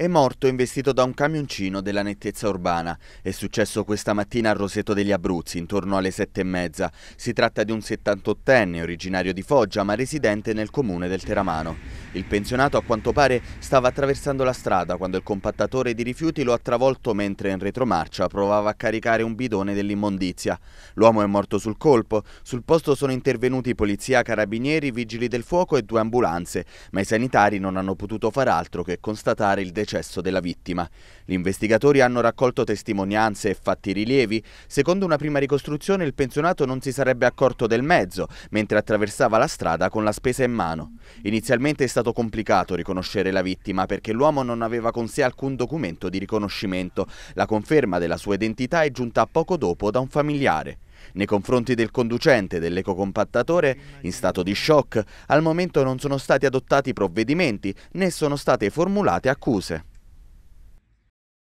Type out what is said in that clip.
è morto investito da un camioncino della nettezza urbana. È successo questa mattina a Roseto degli Abruzzi, intorno alle sette e mezza. Si tratta di un 78enne, originario di Foggia, ma residente nel comune del Teramano. Il pensionato, a quanto pare, stava attraversando la strada quando il compattatore di rifiuti lo ha travolto mentre in retromarcia provava a caricare un bidone dell'immondizia. L'uomo è morto sul colpo. Sul posto sono intervenuti polizia, carabinieri, vigili del fuoco e due ambulanze, ma i sanitari non hanno potuto far altro che constatare il decesso decesso della vittima. Gli investigatori hanno raccolto testimonianze e fatti rilievi. Secondo una prima ricostruzione il pensionato non si sarebbe accorto del mezzo mentre attraversava la strada con la spesa in mano. Inizialmente è stato complicato riconoscere la vittima perché l'uomo non aveva con sé alcun documento di riconoscimento. La conferma della sua identità è giunta poco dopo da un familiare. Nei confronti del conducente dell'ecocompattatore, in stato di shock, al momento non sono stati adottati provvedimenti né sono state formulate accuse.